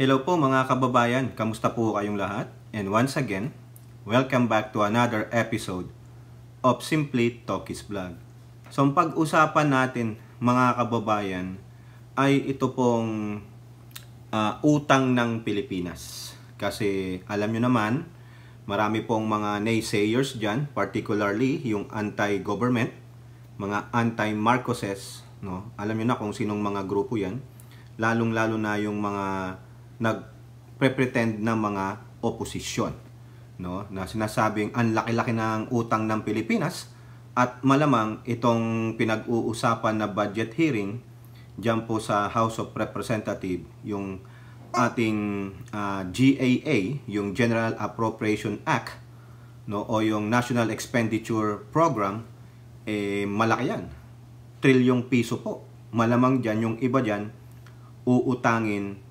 Hello po mga kababayan, kamusta po kayong lahat? And once again, welcome back to another episode of Simply Talkies Vlog. So ang pag-usapan natin mga kababayan ay ito pong uh, utang ng Pilipinas. Kasi alam nyo naman, marami pong mga naysayers dyan, particularly yung anti-government, mga anti-Marcoses. No? Alam nyo na kung sinong mga grupo yan. Lalong-lalo na yung mga nagpre-pretend ng mga oposisyon no na sinasabing ang laki-laki ng utang ng Pilipinas at malamang itong pinag-uusapan na budget hearing diyan po sa House of Representative yung ating uh, ah, GAA yung General Appropriation Act no o yung National Expenditure Program eh malaki yan trilyong piso po malamang diyan yung iba diyan uutangin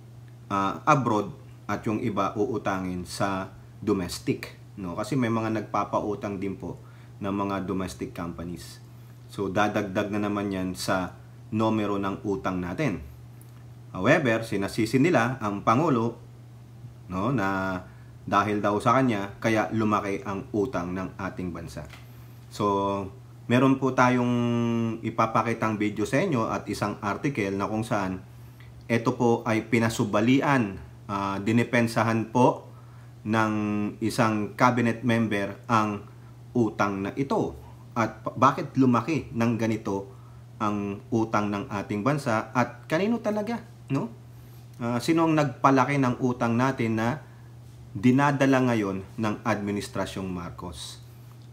uh, abroad at yung iba uutangin sa domestic. No? Kasi may mga nagpapautang din po ng mga domestic companies. So dadagdag na naman yan sa numero ng utang natin. However, sinasisi nila ang Pangulo no, na dahil daw sa kanya, kaya lumaki ang utang ng ating bansa. So, meron po tayong ipapakitang video sa inyo at isang article na kung saan ito po ay pinasubalian, uh, dinepensahan po ng isang cabinet member ang utang na ito. At bakit lumaki ng ganito ang utang ng ating bansa at kanino talaga, no? Uh, sino ang nagpalaki ng utang natin na dinadala ngayon ng administrasyong Marcos?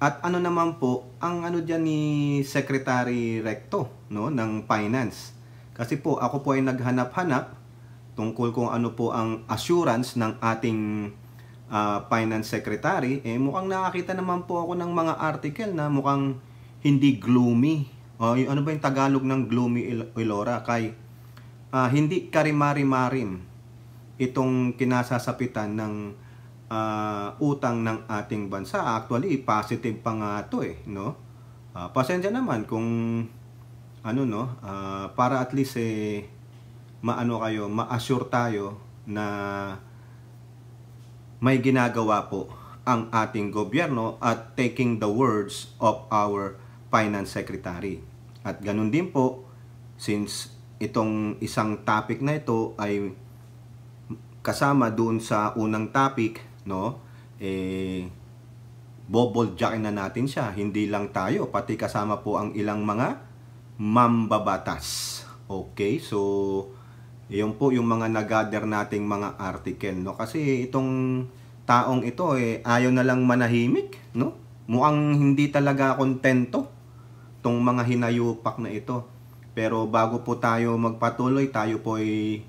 At ano naman po ang ano diyan ni Secretary Recto no ng Finance? Kasi po, ako po ay naghanap-hanap tungkol kung ano po ang assurance ng ating uh, finance secretary. Eh, mukhang nakakita naman po ako ng mga article na mukhang hindi gloomy. O, uh, ano ba yung Tagalog ng gloomy il Ilora? Kay, uh, hindi karimari-marim itong kinasasapitan ng uh, utang ng ating bansa. Actually, positive pa nga ito eh, no? Uh, pasensya naman kung ano no, uh, para at least eh, maano kayo, ma-assure tayo na may ginagawa po ang ating gobyerno at taking the words of our finance secretary. At ganun din po, since itong isang topic na ito ay kasama doon sa unang topic, no? Eh, boboldjakin na natin siya. Hindi lang tayo, pati kasama po ang ilang mga mambabatas. Okay, so yun po yung mga nagather nating mga article, no? Kasi itong taong ito, eh, ayaw na lang manahimik, no? Mukhang hindi talaga kontento itong mga hinayupak na ito. Pero bago po tayo magpatuloy, tayo po ay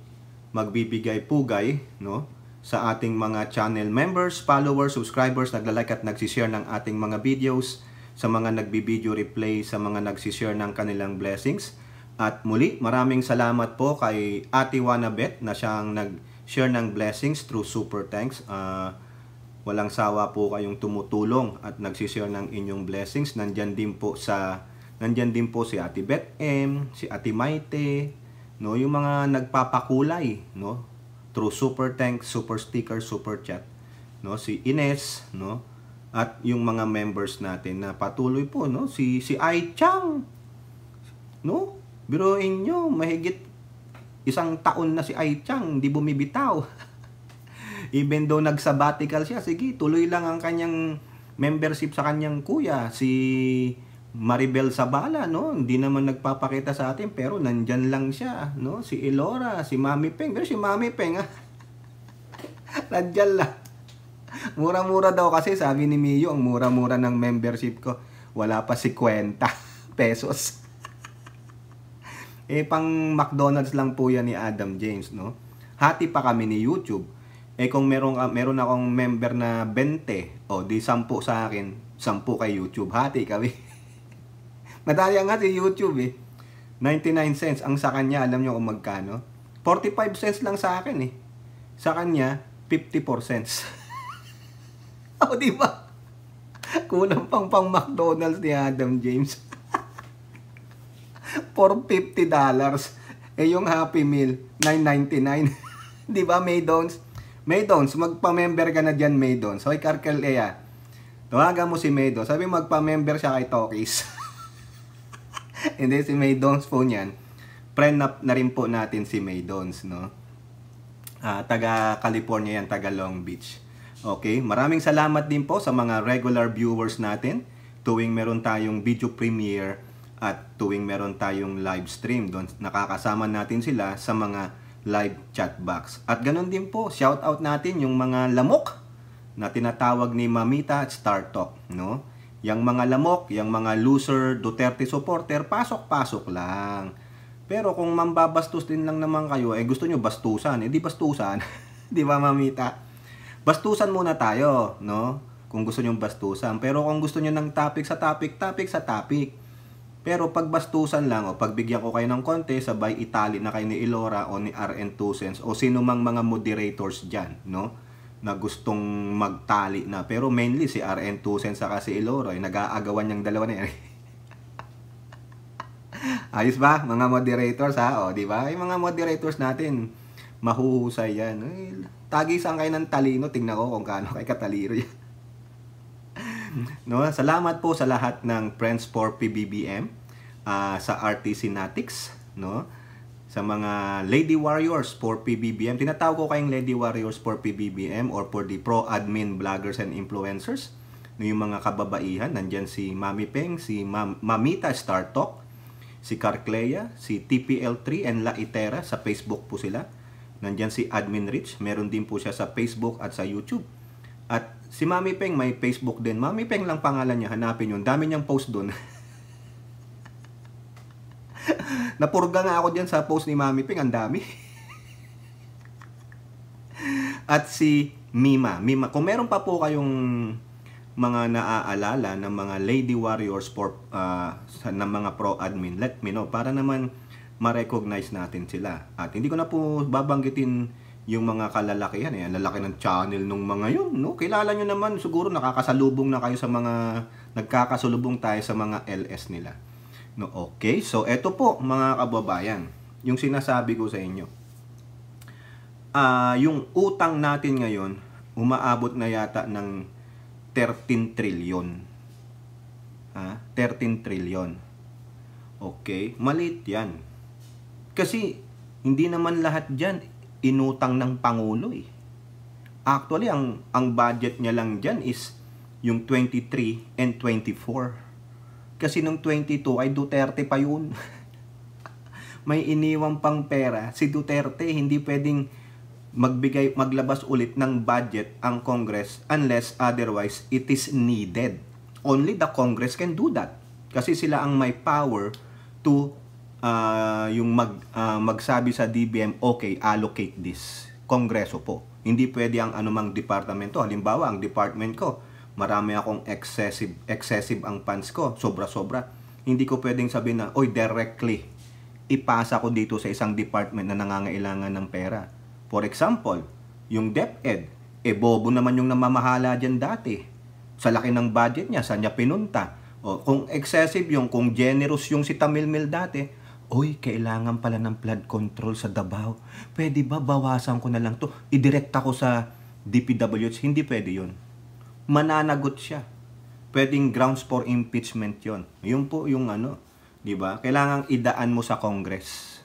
magbibigay pugay, no? Sa ating mga channel members, followers, subscribers, nagla-like at nagsishare ng ating mga videos sa mga nagbibideo replay, sa mga nagsishare ng kanilang blessings. At muli, maraming salamat po kay Ate Wanabet na siyang nag-share ng blessings through Super Thanks. Uh, walang sawa po kayong tumutulong at nagsishare ng inyong blessings. Nandyan din po sa nandyan din po si Ate Bet M, si Ate Maite, no, yung mga nagpapakulay, no, through Super Thanks, Super Sticker, Super Chat, no, si Ines, no, at yung mga members natin na patuloy po no si si Ai Chang no biro inyo mahigit isang taon na si Ai Chang hindi bumibitaw even though nag-sabbatical siya sige tuloy lang ang kanyang membership sa kanyang kuya si Maribel Sabala no hindi naman nagpapakita sa atin pero nandiyan lang siya no si Elora si Mami Peng pero si Mami Peng ah, nandyan lang Mura-mura daw kasi, sabi ni Miyo, ang mura-mura ng membership ko. Wala pa 50 pesos. eh, pang McDonald's lang po yan ni Adam James, no? Hati pa kami ni YouTube. Eh, kung meron, meron akong member na 20, o oh, di 10 sa akin, 10 kay YouTube. Hati kami. Madaya nga si YouTube eh. 99 cents. Ang sa kanya, alam nyo kung magkano? 45 cents lang sa akin eh. Sa kanya, 54 cents. O, oh, diba? ba? Kulang pang pang McDonald's ni Adam James. For $50. Eh, yung Happy Meal, $9.99. diba, Maydons? Maydons, magpa-member ka na dyan, Maydons. Hoy, Karkel Ea. Eh, ah. Tuwagan mo si Maydons. Sabi, magpa-member siya kay Tokis. Hindi, si Maydons po niyan. Friend na, na rin po natin si Maydons, no? Ah, taga California yan, taga Long Beach. Okay, maraming salamat din po sa mga regular viewers natin tuwing meron tayong video premiere at tuwing meron tayong live stream. Doon nakakasama natin sila sa mga live chat box. At ganun din po, shout out natin yung mga lamok na tinatawag ni Mamita at Star Talk, no? Yang mga lamok, yung mga loser Duterte supporter, pasok-pasok lang. Pero kung mambabastos din lang naman kayo, eh gusto nyo bastusan, eh di bastusan. di ba Mamita? Bastusan muna tayo, no? Kung gusto nyo bastusan. Pero kung gusto niyo ng topic sa topic, topic sa topic. Pero pag bastusan lang, o pagbigyan ko kayo ng konti, sabay itali na kay ni Ilora o ni RN 2 Sense o sino mang mga moderators diyan, no? na gustong magtali na. Pero mainly si RN Tusen saka si Iloroy, eh. nag-aagawan niyang dalawa na yan. Ayos ba? Mga moderators ha? O, di ba? Yung mga moderators natin, mahuhusay yan. Ay, Tagisan kayo ng talino. Tingnan ko kung gaano kay katalino yan. no, salamat po sa lahat ng friends for PBBM uh, ah, sa RTC Natics, no? Sa mga Lady Warriors for PBBM. Tinatawag ko kayong Lady Warriors for PBBM or for the pro admin bloggers and influencers. No, yung mga kababaihan, nandiyan si Mami Peng, si Mam Mamita Star Talk, si Carclea, si TPL3 and La Itera sa Facebook po sila. Nandyan si Admin Rich. Meron din po siya sa Facebook at sa YouTube. At si Mami Peng may Facebook din. Mami Peng lang pangalan niya. Hanapin yun. Dami niyang post doon. Napurga nga ako diyan sa post ni Mami Peng. Ang dami. at si Mima. Mima. Kung meron pa po kayong mga naaalala ng mga lady warriors for uh, ng mga pro admin, let me know para naman ma-recognize natin sila. At hindi ko na po babanggitin yung mga kalalakihan, eh, lalaki ng channel nung mga yun, no? Kilala nyo naman, siguro nakakasalubong na kayo sa mga, nagkakasalubong tayo sa mga LS nila. No, okay, so eto po mga kababayan, yung sinasabi ko sa inyo. Uh, yung utang natin ngayon, umaabot na yata ng 13 trillion. Ha? Ah, 13 trillion. Okay, maliit yan. Kasi hindi naman lahat diyan inutang ng Pangulo eh. Actually, ang, ang budget niya lang diyan is yung 23 and 24. Kasi nung 22 ay Duterte pa yun. May iniwan pang pera. Si Duterte hindi pwedeng magbigay, maglabas ulit ng budget ang Congress unless otherwise it is needed. Only the Congress can do that. Kasi sila ang may power to uh, yung mag, uh, magsabi sa DBM, okay, allocate this. Kongreso po. Hindi pwede ang anumang departamento. Halimbawa, ang department ko, marami akong excessive, excessive ang funds ko, sobra-sobra. Hindi ko pwedeng sabihin na, oy, directly, ipasa ko dito sa isang department na nangangailangan ng pera. For example, yung DepEd, e eh, bobo naman yung namamahala diyan dati. Sa laki ng budget niya, sa niya pinunta? O, kung excessive yung, kung generous yung si Tamilmil dati, Uy, kailangan pala ng flood control sa Davao. Pwede ba bawasan ko na lang to? Idirekta ko sa DPWH. Hindi pwede yon. Mananagot siya. Pwedeng grounds for impeachment yon. Yun po yung ano. ba? Diba? Kailangan idaan mo sa Congress.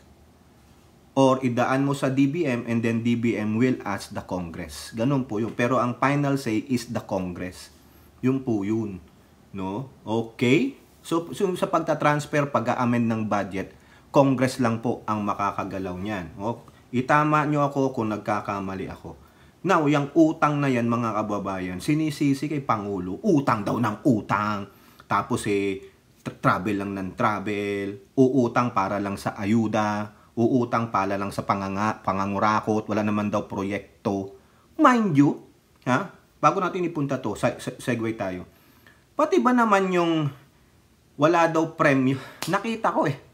Or idaan mo sa DBM and then DBM will ask the Congress. Ganun po yun. Pero ang final say is the Congress. Yun po yun. No? Okay? So, so sa pagta-transfer, pag-amend ng budget, Congress lang po ang makakagalaw niyan. O, itama nyo ako kung nagkakamali ako. Now, yung utang na yan mga kababayan, sinisisi kay Pangulo, utang daw ng utang. Tapos eh, travel lang ng travel, uutang para lang sa ayuda, uutang para lang sa panganga, pangangurakot, wala naman daw proyekto. Mind you, ha? bago natin ipunta to, se segue tayo. Pati ba naman yung wala daw premyo? Nakita ko eh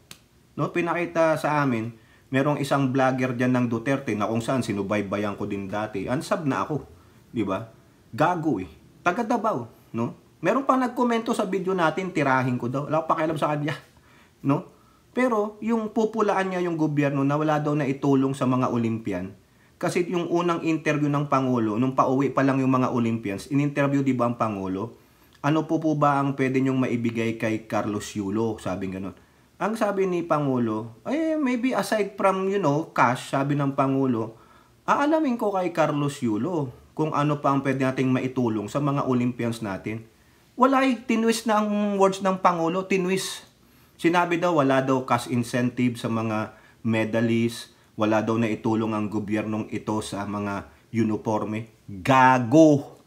No, pinakita sa amin, merong isang vlogger diyan ng Duterte na kung saan sinubaybayan ko din dati. Unsub na ako, 'di ba? Gago eh. Taga Davao, no? Meron pa nagkomento sa video natin, tirahin ko daw. Wala ko pakialam sa kanya, no? Pero yung pupulaan niya yung gobyerno na wala daw na itulong sa mga Olympian. Kasi yung unang interview ng Pangulo, nung pauwi pa lang yung mga Olympians, in-interview di ba ang Pangulo? Ano po po ba ang pwede niyong maibigay kay Carlos Yulo? Sabi ganun ang sabi ni Pangulo, eh maybe aside from you know, cash, sabi ng Pangulo, aalamin ko kay Carlos Yulo kung ano pa ang pwede nating maitulong sa mga Olympians natin. Walay, eh, tinwist na ang words ng Pangulo, tinwist. Sinabi daw wala daw cash incentive sa mga medalists, wala daw na itulong ang gobyernong ito sa mga uniforme. Gago!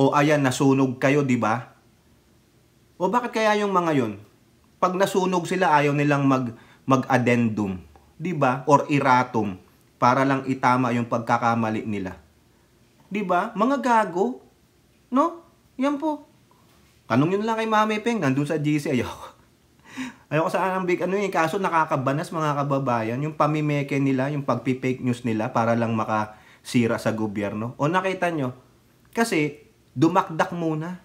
O ayan, nasunog kayo, di ba? O bakit kaya yung mga yon pag nasunog sila ayaw nilang mag mag-addendum, 'di ba? Or iratum para lang itama yung pagkakamali nila. 'Di ba? Mga gago. No? Yan po. Tanong yun lang kay Mami Peng, nandun sa GC, ayoko. Ayaw ko sa big ano yung eh, kaso nakakabanas mga kababayan, yung pamimeke nila, yung pagpi-fake news nila para lang makasira sa gobyerno. O nakita nyo, kasi dumakdak muna.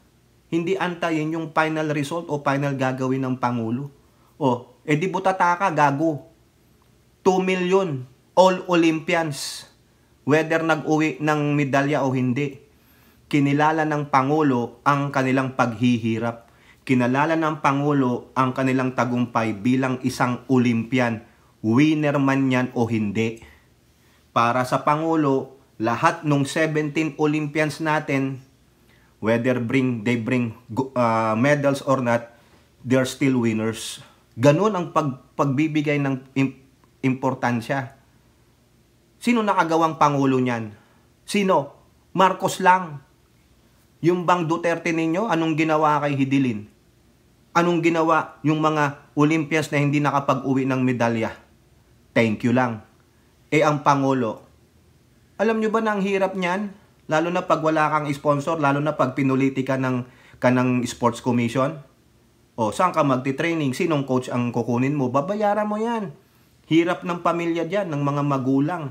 Hindi antayin yung final result o final gagawin ng Pangulo. O, edi eh butata ka, gago. 2 million, all Olympians. Whether nag-uwi ng medalya o hindi. Kinilala ng Pangulo ang kanilang paghihirap. Kinalala ng Pangulo ang kanilang tagumpay bilang isang Olympian. Winner man yan o hindi. Para sa Pangulo, lahat ng 17 Olympians natin whether bring they bring uh, medals or not, they're still winners. Ganun ang pag, pagbibigay ng imp- importansya. Sino nakagawang pangulo niyan? Sino? Marcos lang. Yung bang Duterte ninyo, anong ginawa kay Hidilin? Anong ginawa yung mga Olympians na hindi nakapag-uwi ng medalya? Thank you lang. Eh ang Pangulo, alam nyo ba na ang hirap niyan? Lalo na pag wala kang sponsor, lalo na pag pinuliti ka ng, ka ng sports commission. O, saan ka magti-training? Sinong coach ang kukunin mo? Babayaran mo yan. Hirap ng pamilya dyan, ng mga magulang.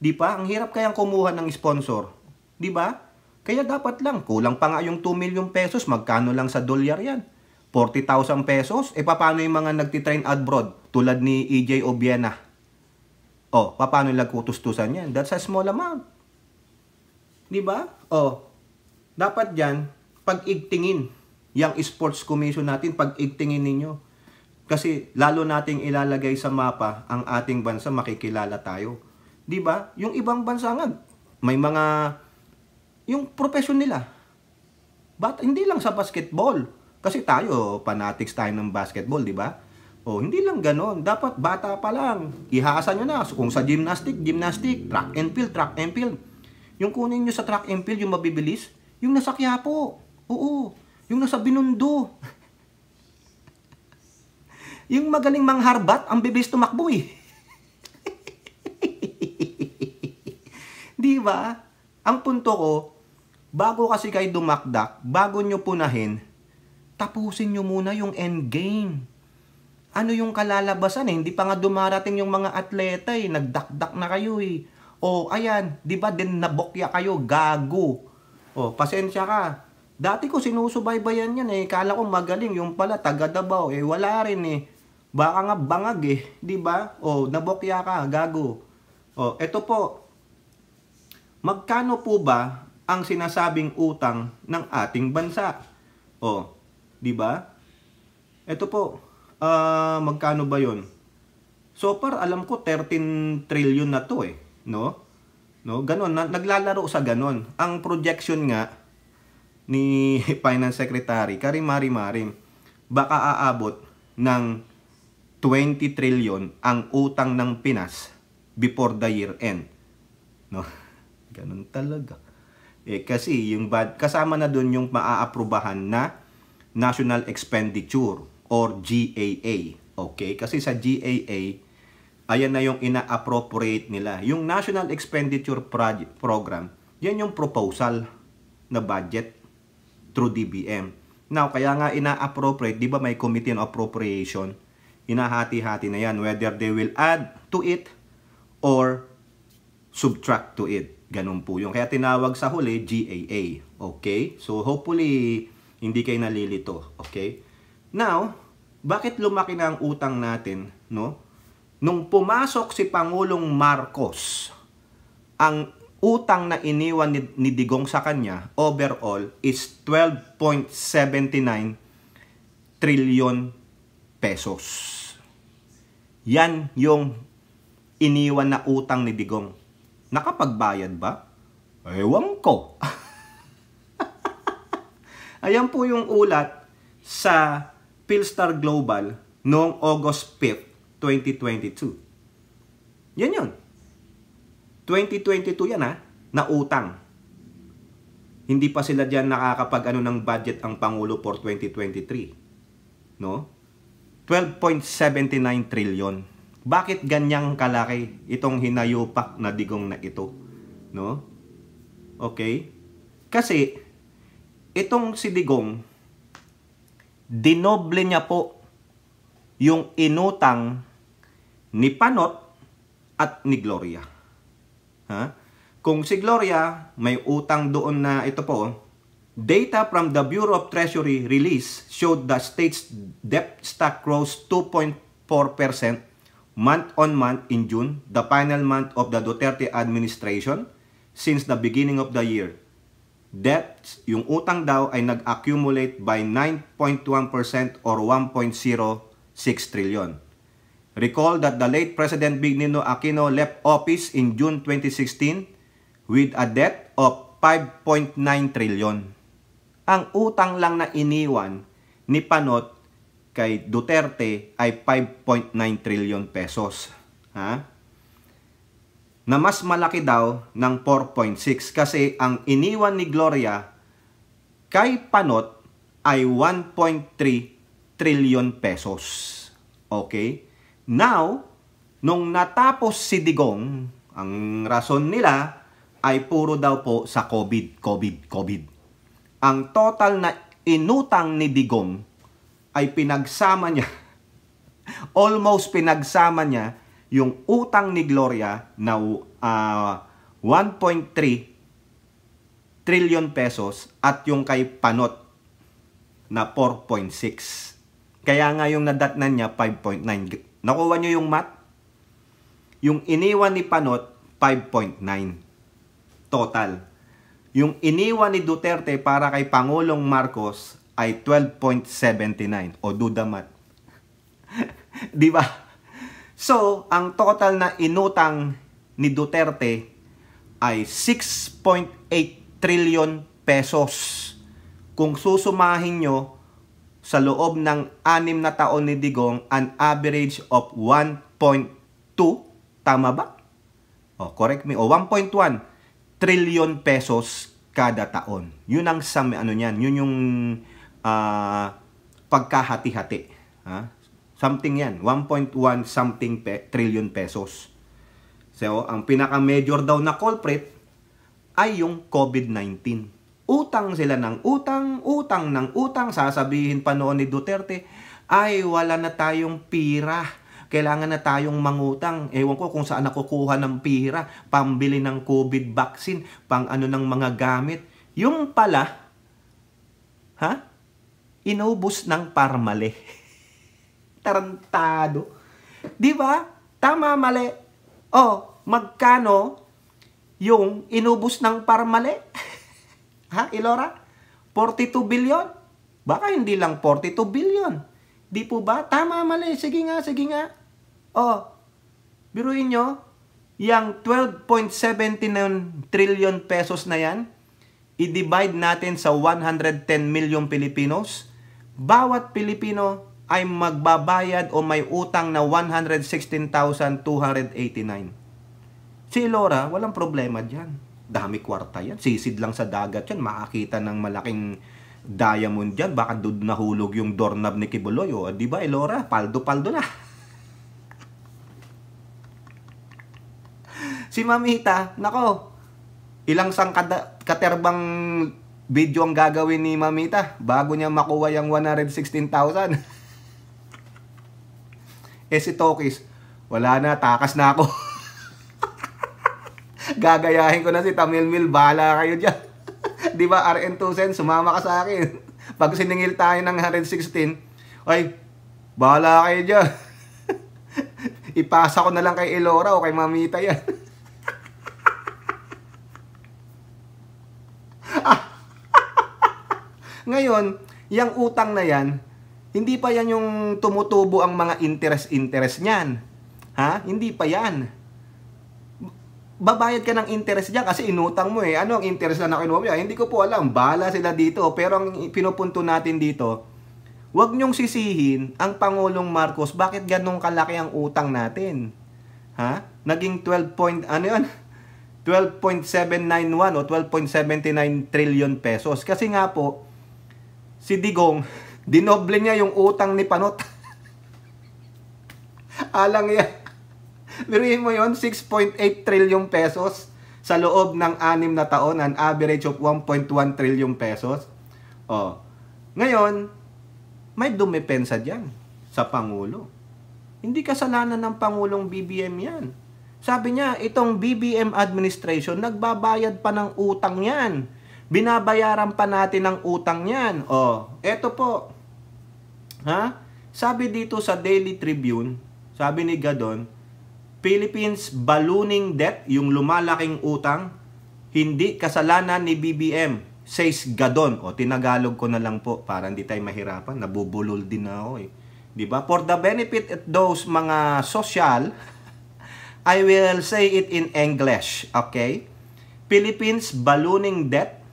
Di ba? Ang hirap kayang kumuha ng sponsor. Di ba? Kaya dapat lang, kulang pa nga yung 2 million pesos, magkano lang sa dolyar yan? 40,000 pesos? E paano yung mga nagtitrain abroad tulad ni EJ Obiena? O, paano lang kutustusan yan? That's a small amount. Di ba? Oh, dapat diyan pag-igtingin yang sports commission natin, pag-igtingin ninyo. Kasi lalo nating ilalagay sa mapa ang ating bansa, makikilala tayo. 'Di ba? Yung ibang bansa nga may mga yung profession nila. But hindi lang sa basketball. Kasi tayo fanatics tayo ng basketball, 'di ba? O oh, hindi lang ganoon, dapat bata pa lang ihasa niyo na kung sa gymnastic, gymnastic, track and field, track and field. Yung kunin nyo sa track and field, yung mabibilis, yung nasa Quiapo. Oo. Yung nasa Binundo. yung magaling mangharbat, ang bibilis tumakbo eh. Di ba? Ang punto ko, bago kasi kayo dumakdak, bago nyo punahin, tapusin nyo muna yung end game. Ano yung kalalabasan eh? Hindi pa nga dumarating yung mga atleta eh. Nagdakdak na kayo eh. Oh, ayan, di ba din nabokya kayo, gago. Oh, pasensya ka. Dati ko sinusubaybayan yan eh. Kala ko magaling. Yung pala, taga Davao. Eh, wala rin eh. Baka nga bangag eh. Di ba? Oh, nabokya ka, gago. Oh, eto po. Magkano po ba ang sinasabing utang ng ating bansa? Oh, di ba? Eto po, uh, magkano ba yon? So far, alam ko 13 trillion na to eh no? No, ganun naglalaro sa ganun. Ang projection nga ni Finance Secretary Karim Mari Marim baka aabot ng 20 trillion ang utang ng Pinas before the year end. No? Ganun talaga. Eh kasi yung bad, kasama na doon yung maaaprubahan na National Expenditure or GAA. Okay? Kasi sa GAA ayan na yung ina-appropriate nila. Yung National Expenditure Project, Program, yan yung proposal na budget through DBM. Now, kaya nga ina-appropriate, di ba may committee on appropriation, inahati-hati na yan, whether they will add to it or subtract to it. Ganun po yung. Kaya tinawag sa huli, GAA. Okay? So, hopefully, hindi kayo nalilito. Okay? Now, bakit lumaki na ang utang natin, no? Nung pumasok si Pangulong Marcos, ang utang na iniwan ni, ni Digong sa kanya overall is 12.79 trillion pesos. Yan yung iniwan na utang ni Digong. Nakapagbayad ba? Ewan ko. Ayan po yung ulat sa Philstar Global noong August 5 2022. Yan yun. 2022 yan ha, na utang. Hindi pa sila dyan nakakapag ano ng budget ang Pangulo for 2023. No? 12.79 trillion. Bakit ganyang kalaki itong hinayupak na digong na ito? No? Okay? Kasi, itong si Digong, dinoble niya po yung inutang ni Panot at ni Gloria. Ha? Kung si Gloria may utang doon na ito po, data from the Bureau of Treasury release showed the state's debt stock rose 2.4% month on month in June, the final month of the Duterte administration since the beginning of the year. Debts, yung utang daw ay nag-accumulate by 9.1% or 1.06 trillion. Recall that the late President Bignino Aquino left office in June 2016 with a debt of 5.9 trillion. Ang utang lang na iniwan ni Panot kay Duterte ay 5.9 trillion pesos. Ha? Na mas malaki daw ng 4.6 kasi ang iniwan ni Gloria kay Panot ay 1.3 trillion pesos. Okay? Now, nung natapos si Digong, ang rason nila ay puro daw po sa COVID, COVID, COVID. Ang total na inutang ni Digong ay pinagsama niya, almost pinagsama niya yung utang ni Gloria na uh, ah, 1.3 trillion pesos at yung kay Panot na 4.6. Kaya nga yung nadatnan niya 5.9 Nakuha nyo yung math? Yung iniwan ni Panot, 5.9. Total. Yung iniwan ni Duterte para kay Pangulong Marcos ay 12.79. O duda math. Di ba? So, ang total na inutang ni Duterte ay 6.8 trillion pesos. Kung susumahin nyo, sa loob ng anim na taon ni Digong an average of 1.2, tama ba? O, oh, correct me, o 1.1 trillion pesos kada taon. Yun ang sum, ano niyan, yun yung uh, pagkahati-hati. Ha? Something yan, 1.1 something pe trillion pesos. So, ang pinaka-major daw na culprit ay yung COVID-19. Utang sila ng utang, utang ng utang, sasabihin pa noon ni Duterte, ay wala na tayong pira. Kailangan na tayong mangutang. Ewan ko kung saan nakukuha ng pira, pambili ng COVID vaccine, pang ano ng mga gamit. Yung pala, ha? Inubos ng parmale. Tarantado. Di ba? Tama, mali. O, oh, magkano yung inubos ng parmale? Ha, Ilora? 42 billion? Baka hindi lang 42 billion. Di po ba? Tama, mali. Sige nga, sige nga. Oh, biruin nyo, yung 12.79 trillion pesos na yan, i-divide natin sa 110 million Pilipinos. Bawat Pilipino ay magbabayad o may utang na 116,289. Si Laura, walang problema dyan dami kwarta yan. Sisid lang sa dagat yan. Makakita ng malaking diamond yan. Baka doon nahulog yung doorknob ni Kibuloy. O, di ba, Elora? Paldo-paldo na. si Mamita, nako, ilang sang katerbang video ang gagawin ni Mamita bago niya makuha yung 116,000. eh si Tokis, wala na, takas na ako. Gagayahin ko na si Tamil Mil. bala kayo dyan. Di ba, RN 2 Sen, sumama ka sa akin. Pag siningil tayo ng 116, ay, bala kayo dyan. Ipasa ko na lang kay Elora o kay Mamita yan. Ngayon, yung utang na yan, hindi pa yan yung tumutubo ang mga interest-interest niyan. Ha? Hindi pa yan babayad ka ng interest diyan kasi inutang mo eh. Ano ang interest na nakinuha mo? Hindi ko po alam. Bala sila dito. Pero ang pinupunto natin dito, wag niyong sisihin ang Pangulong Marcos. Bakit ganong kalaki ang utang natin? Ha? Naging 12 point, ano yun? 12.791 o 12.79 trillion pesos. Kasi nga po, si Digong, dinoble niya yung utang ni Panot. Alang yan Biruin mo yon 6.8 trilyong pesos sa loob ng anim na taon, an average of 1.1 trilyong pesos. Oh. Ngayon, may dumepensa diyan sa Pangulo. Hindi kasalanan ng Pangulong BBM yan. Sabi niya, itong BBM administration, nagbabayad pa ng utang yan. Binabayaran pa natin ang utang yan. oh, eto po. Ha? Sabi dito sa Daily Tribune, sabi ni Gadon, Philippines ballooning debt, yung lumalaking utang, hindi kasalanan ni BBM, says Gadon. O, tinagalog ko na lang po para hindi tayo mahirapan. Nabubulol din na ako eh. Diba? For the benefit of those mga social, I will say it in English, okay? Philippines ballooning debt,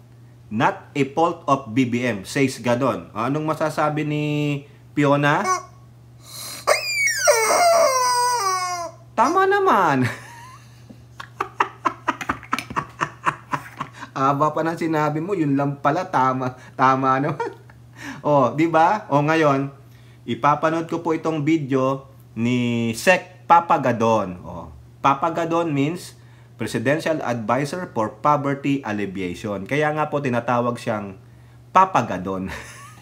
not a fault of BBM, says Gadon. anong masasabi ni Piona? Tama naman. Aba pa na sinabi mo, yun lang pala tama. Tama naman. o, oh, di ba? O oh, ngayon, ipapanood ko po itong video ni Sec Papagadon. O, oh, Papagadon means Presidential Advisor for Poverty Alleviation. Kaya nga po tinatawag siyang Papagadon.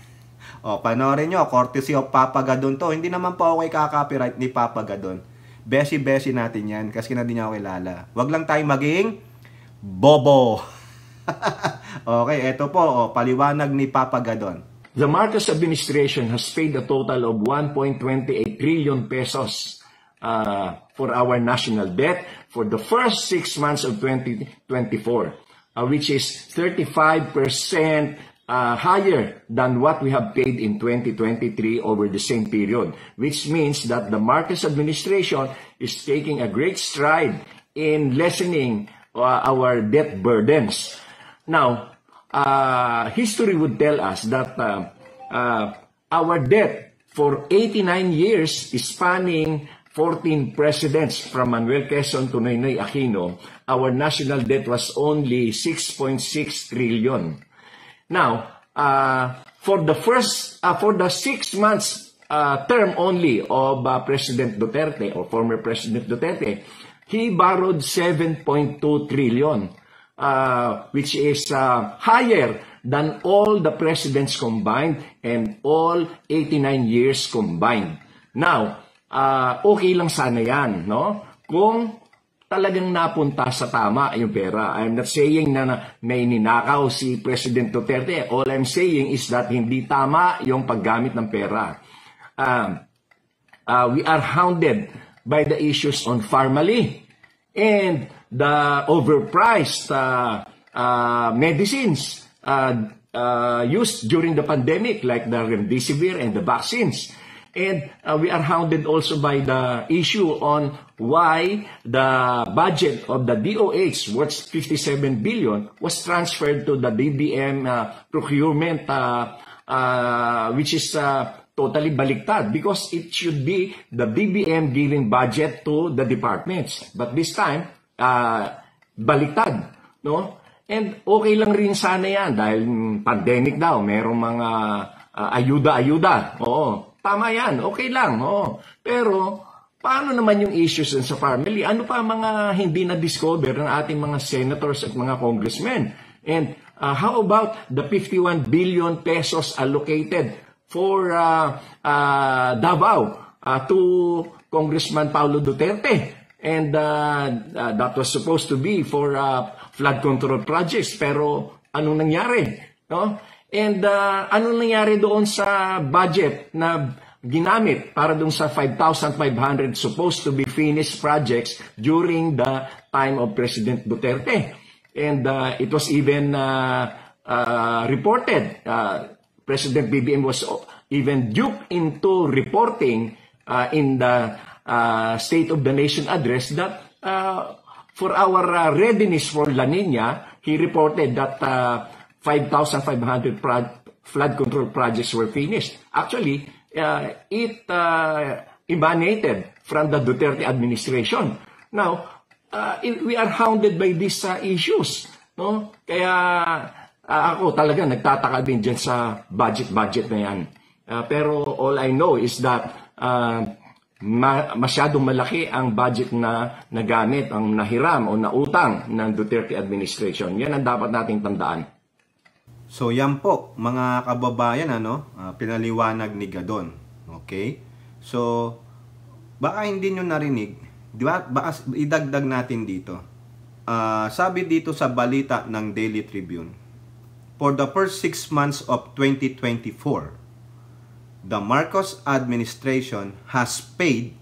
o, panoorin nyo, courtesy of Papagadon to. Hindi naman po ako okay kaka-copyright ni Papagadon beshi-beshi natin yan kasi na din niya kilala. Huwag lang tayong maging bobo. okay, eto po, oh, paliwanag ni Papa Gadon. The Marcos administration has paid a total of 1.28 trillion pesos uh, for our national debt for the first six months of 2024, uh, which is 35% uh, higher than what we have paid in 2023 over the same period, which means that the Marcos administration is taking a great stride in lessening uh, our debt burdens. Now, uh, history would tell us that uh, uh, our debt for 89 years is spanning 14 presidents from Manuel Quezon to Ninoy Aquino, our national debt was only 6.6 trillion. Now, uh, for the first, uh, for the six months uh, term only of uh, President Duterte or former President Duterte, he borrowed 7.2 trillion, uh, which is uh, higher than all the presidents combined and all 89 years combined. Now, uh, okay lang sana yan, no? Kung talagang napunta sa tama yung pera. I'm not saying na may ninakaw si President Duterte. All I'm saying is that hindi tama yung paggamit ng pera. Uh, uh, we are hounded by the issues on pharmacy and the overpriced uh, uh, medicines uh, uh, used during the pandemic like the remdesivir and the vaccines. And uh, we are hounded also by the issue on why the budget of the DOH, worth 57 billion, was transferred to the BBM uh, procurement, uh, uh, which is uh, totally baliktad because it should be the BBM giving budget to the departments. But this time, uh, baliktad. No? And okay lang rin sana yan dahil pandemic daw, merong mga Uh, ayuda -ayuda. Oo, tama yan, okay lang. Oo. Pero Paano naman yung issues sa family? Ano pa mga hindi na-discover ng ating mga senators at mga congressmen? And uh, how about the 51 billion pesos allocated for uh, uh, Davao uh, to Congressman Paulo Duterte? And uh, uh, that was supposed to be for uh, flood control projects. Pero anong nangyari? No? And uh, anong nangyari doon sa budget na ginamit para dun sa 5,500 supposed to be finished projects during the time of President Duterte. And uh, it was even uh, uh, reported, uh, President BBM was even duped into reporting uh, in the uh, State of the Nation address that uh, for our uh, readiness for La Nina, he reported that uh, 5,500 flood control projects were finished. Actually, uh, it uh, emanated from the Duterte administration. Now, uh, we are hounded by these uh, issues. No? Kaya uh, ako talaga nagtataka din dyan sa budget-budget na yan. Uh, pero all I know is that uh, ma- masyadong malaki ang budget na nagamit, ang nahiram o nautang ng Duterte administration. Yan ang dapat nating tandaan. So yan po mga kababayan ano, uh, pinaliwanag ni Gadon. Okay? So baka hindi niyo narinig, di ba? Baka idagdag natin dito. Uh, sabi dito sa balita ng Daily Tribune, for the first 6 months of 2024, the Marcos administration has paid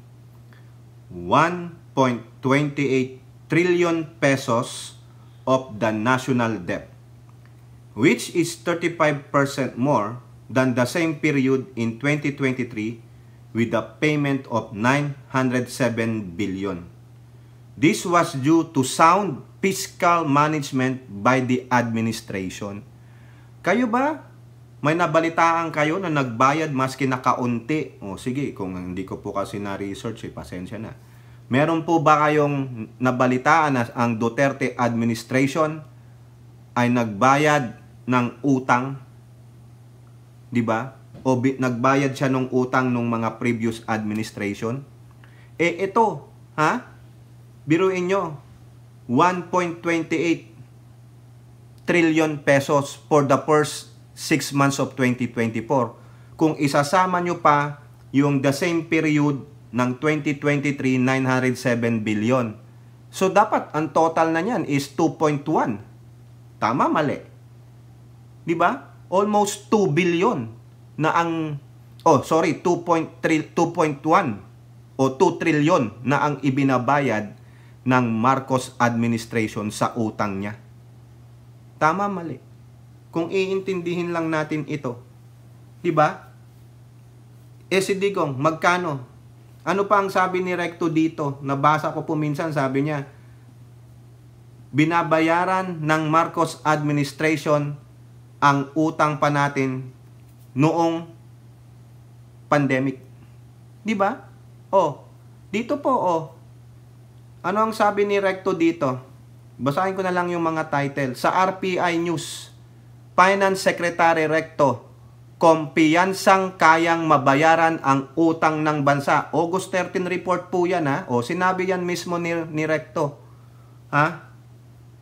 1.28 trillion pesos of the national debt which is 35% more than the same period in 2023 with a payment of 907 billion. This was due to sound fiscal management by the administration. Kayo ba? May nabalitaan kayo na nagbayad maski nakaunti? O sige, kung hindi ko po kasi na-research, eh, pasensya na. Meron po ba kayong nabalitaan na ang Duterte administration ay nagbayad ng utang, 'di ba? O nagbayad siya ng utang ng mga previous administration. Eh ito, ha? Biruin nyo, 1.28 trillion pesos for the first 6 months of 2024. Kung isasama nyo pa yung the same period ng 2023, 907 billion. So, dapat ang total na niyan is 2.1. Tama, mali. 'Di ba? Almost 2 billion na ang oh sorry 2.3 2.1 o 2 trillion na ang ibinabayad ng Marcos administration sa utang niya. Tama mali. Kung iintindihin lang natin ito, 'di ba? Eh si Digong, magkano? Ano pa ang sabi ni Recto dito? Nabasa ko po minsan, sabi niya, binabayaran ng Marcos administration ang utang pa natin noong pandemic. 'Di ba? Oh, dito po oh. Ano ang sabi ni Recto dito? Basahin ko na lang yung mga title. Sa RPI News, Finance Secretary Recto, kumpiyansang kayang mabayaran ang utang ng bansa. August 13 report po yan ha. Oh, sinabi yan mismo ni, ni Recto. Ha?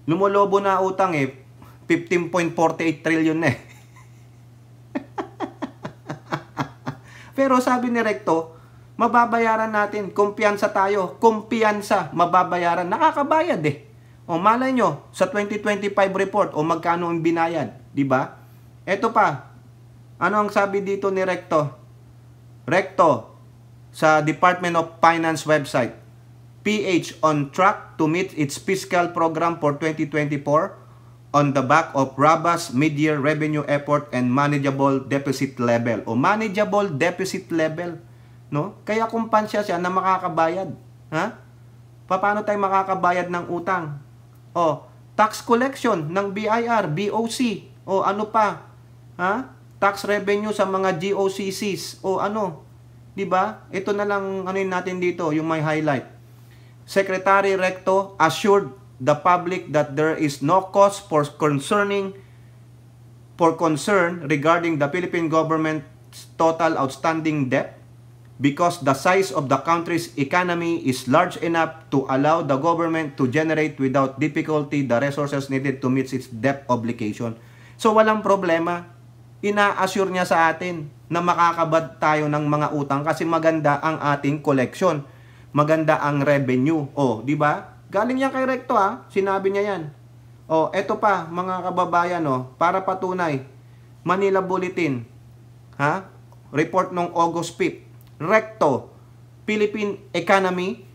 Lumulobo na utang eh 15.48 trillion na eh. Pero sabi ni Recto, mababayaran natin. Kumpiyansa tayo. Kumpiyansa, mababayaran. Nakakabayad eh. O malay nyo, sa 2025 report, o magkano ang binayad. ba? Diba? Ito pa, ano ang sabi dito ni Recto? Recto, sa Department of Finance website, PH on track to meet its fiscal program for 2024 on the back of Rabas mid-year revenue effort and manageable deficit level o manageable deficit level no kaya kumpansya siya na makakabayad ha paano tayo makakabayad ng utang o tax collection ng BIR BOC o ano pa ha tax revenue sa mga GOCCs o ano di ba ito na lang ano natin dito yung may highlight Secretary Recto assured the public that there is no cause for concerning for concern regarding the Philippine government's total outstanding debt because the size of the country's economy is large enough to allow the government to generate without difficulty the resources needed to meet its debt obligation. So walang problema. Ina-assure niya sa atin na makakabad tayo ng mga utang kasi maganda ang ating collection. Maganda ang revenue. O, oh, di ba? Galing yan kay Recto ha. Sinabi niya yan. O, eto pa mga kababayan o, para patunay. Manila Bulletin. Ha? Report nung August 5. Recto, Philippine economy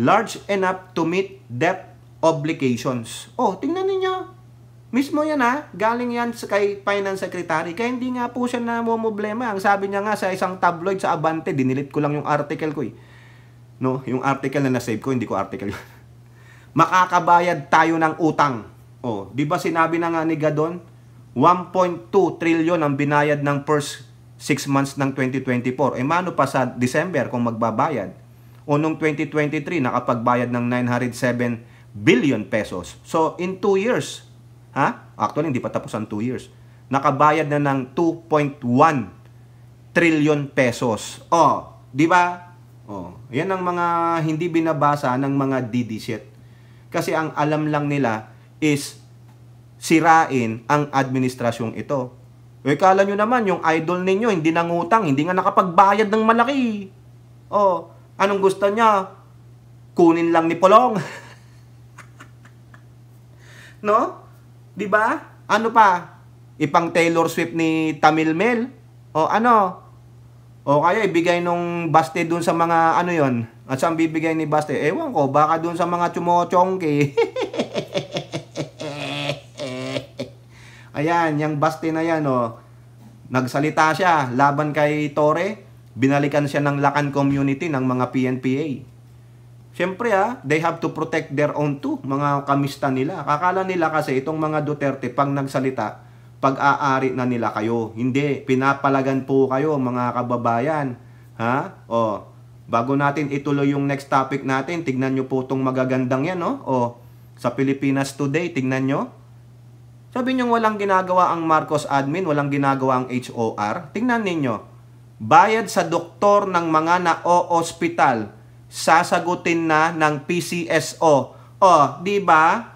large enough to meet debt obligations. Oh, tingnan niyo. Mismo yan ha, galing yan kay Finance Secretary. Kaya hindi nga po siya namumblema. Ang sabi niya nga sa isang tabloid sa Abante, dinilit ko lang yung article ko eh. No, yung article na na-save ko, hindi ko article makakabayad tayo ng utang. O, oh, di ba sinabi na nga ni Gadon, 1.2 trillion ang binayad ng first 6 months ng 2024. E eh, mano pa sa December kung magbabayad. O nung 2023, nakapagbayad ng 907 billion pesos. So, in 2 years, ha? Actually, hindi pa tapos ang 2 years. Nakabayad na ng 2.1 trillion pesos. O, oh, di ba? O, oh, yan ang mga hindi binabasa ng mga DD shit. Kasi ang alam lang nila is sirain ang administrasyong ito. O eh, kala nyo naman, yung idol ninyo, hindi nangutang, hindi nga nakapagbayad ng malaki. O, oh, anong gusto niya? Kunin lang ni Polong. no? 'Di ba? Ano pa? Ipang Taylor Swift ni Tamil Mel? O ano? O kaya ibigay nung baste dun sa mga ano yon At saan bibigay ni baste? Ewan ko, baka dun sa mga chumochongke. Ayan, yung baste na yan, oh. Nagsalita siya laban kay Tore, Binalikan siya ng Lakan community ng mga PNPA. Siyempre ah, they have to protect their own too, mga kamista nila. Kakala nila kasi itong mga Duterte pag nagsalita, pag-aari na nila kayo. Hindi, pinapalagan po kayo mga kababayan. Ha? O, bago natin ituloy yung next topic natin, tignan nyo po itong magagandang yan, no? O, sa Pilipinas Today, tignan nyo. Sabi nyo walang ginagawa ang Marcos admin, walang ginagawa ang HOR. Tingnan ninyo, bayad sa doktor ng mga na o ospital, sasagutin na ng PCSO. O, di ba?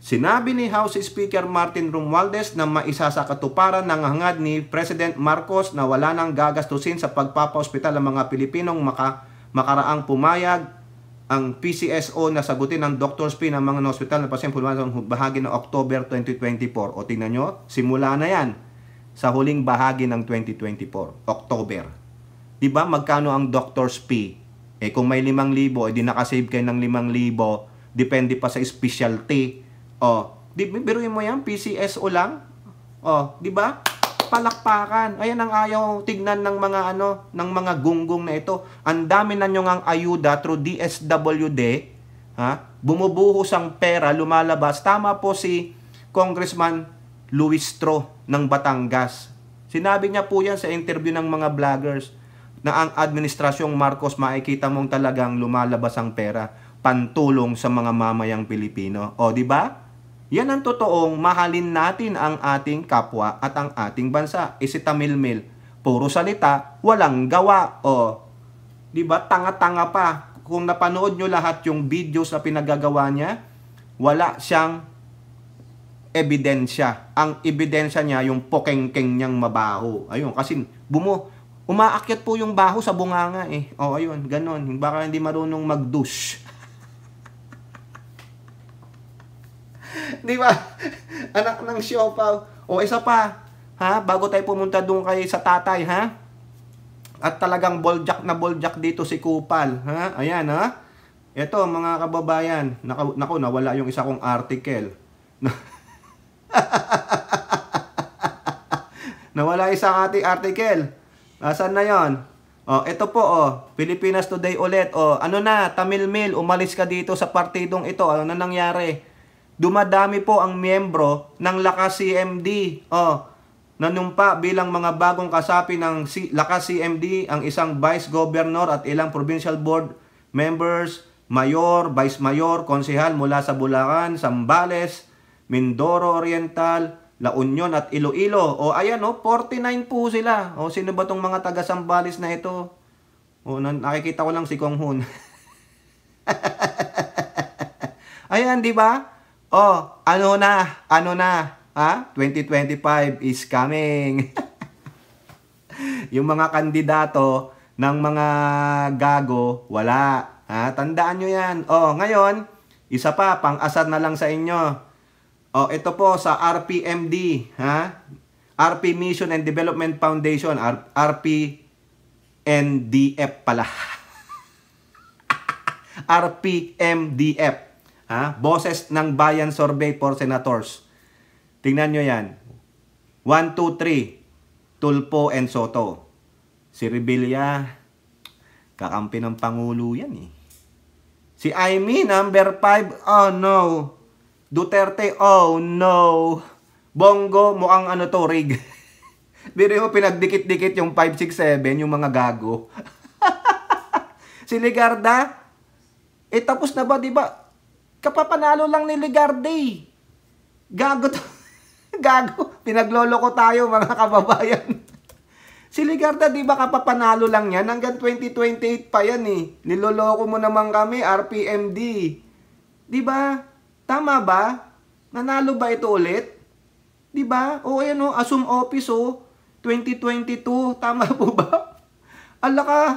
Sinabi ni House Speaker Martin Romualdez na maisa sa katuparan ng hangad ni President Marcos na wala nang gagastusin sa pagpapa pagpapaospital ang mga Pilipinong maka makaraang pumayag ang PCSO na sagutin ng doctor's fee ng mga hospital na pasyeng pulmanon bahagi ng October 2024. O tingnan nyo, simula na yan sa huling bahagi ng 2024, October. Di ba magkano ang doctor's fee? Eh kung may 5,000, eh di nakasave kayo ng 5,000, depende pa sa specialty Oh, di, biruin mo yan, PCSO lang. Oh, di ba? palakpakan. Ayun ang ayaw tignan ng mga ano, ng mga gunggong na ito. Ang dami na niyo ngang ayuda through DSWD, ha? Bumubuhos ang pera, lumalabas. Tama po si Congressman Luis Tro ng Batangas. Sinabi niya po yan sa interview ng mga vloggers na ang administrasyong Marcos makikita mong talagang lumalabas ang pera pantulong sa mga mamayang Pilipino. O, oh, di ba? Yan ang totoong mahalin natin ang ating kapwa at ang ating bansa. E si Tamilmil, puro salita, walang gawa. O, di ba, tanga-tanga pa. Kung napanood nyo lahat yung videos na pinagagawa niya, wala siyang ebidensya. Ang ebidensya niya, yung pokengkeng niyang mabaho. Ayun, kasi bumo, umaakyat po yung baho sa bunganga eh. O, ayun, ganun. Baka hindi marunong mag-douche. Di ba? Anak ng siopaw. O isa pa, ha? Bago tayo pumunta doon kay sa tatay, ha? At talagang boljak na boljak dito si Kupal, ha? Ayan, ha? Ito, mga kababayan, naku, naku nawala yung isa kong article. nawala isang ating article. Nasaan na yon? Oh, ito po oh, Pilipinas Today ulit. Oh, ano na, Tamil Mil, umalis ka dito sa partidong ito. Ano na nangyari? dumadami po ang miyembro ng Lakas CMD. Oh, nanumpa bilang mga bagong kasapi ng Lakas CMD ang isang vice governor at ilang provincial board members, mayor, vice mayor, konsehal mula sa Bulacan, Sambales, Mindoro Oriental, La Union at Iloilo. O oh, ayan oh, 49 po sila. O oh, sino ba tong mga taga Sambales na ito? O oh, nakikita ko lang si Kong Hun. ayan, di ba? Oh, ano na? Ano na? Ha? 2025 is coming. yung mga kandidato ng mga gago, wala. Ha? Tandaan nyo yan. Oh, ngayon, isa pa, pang-asar na lang sa inyo. Oh, ito po sa RPMD, ha? RP Mission and Development Foundation, R- RPNDF pala. RPMDF. Ha? Boses ng Bayan Survey for Senators. Tingnan nyo yan. 1, 2, 3. Tulpo and Soto. Si Rebilla, kakampi ng Pangulo yan eh. Si Aimee, number 5. Oh no. Duterte, oh no. Bongo, mukhang ano to, rig. Biro mo, pinagdikit-dikit yung 5, 6, 7, yung mga gago. si Ligarda, eh tapos na ba, di ba? Kapapanalo lang ni Ligarde. Gago to. Gago. Pinagloloko tayo mga kababayan. si Ligarda di ba kapapanalo lang yan? Hanggang 2028 pa yan eh. Niloloko mo naman kami, RPMD. Di ba? Tama ba? Nanalo ba ito ulit? Di ba? O ayan o, assume office o. 2022, tama po ba? Ala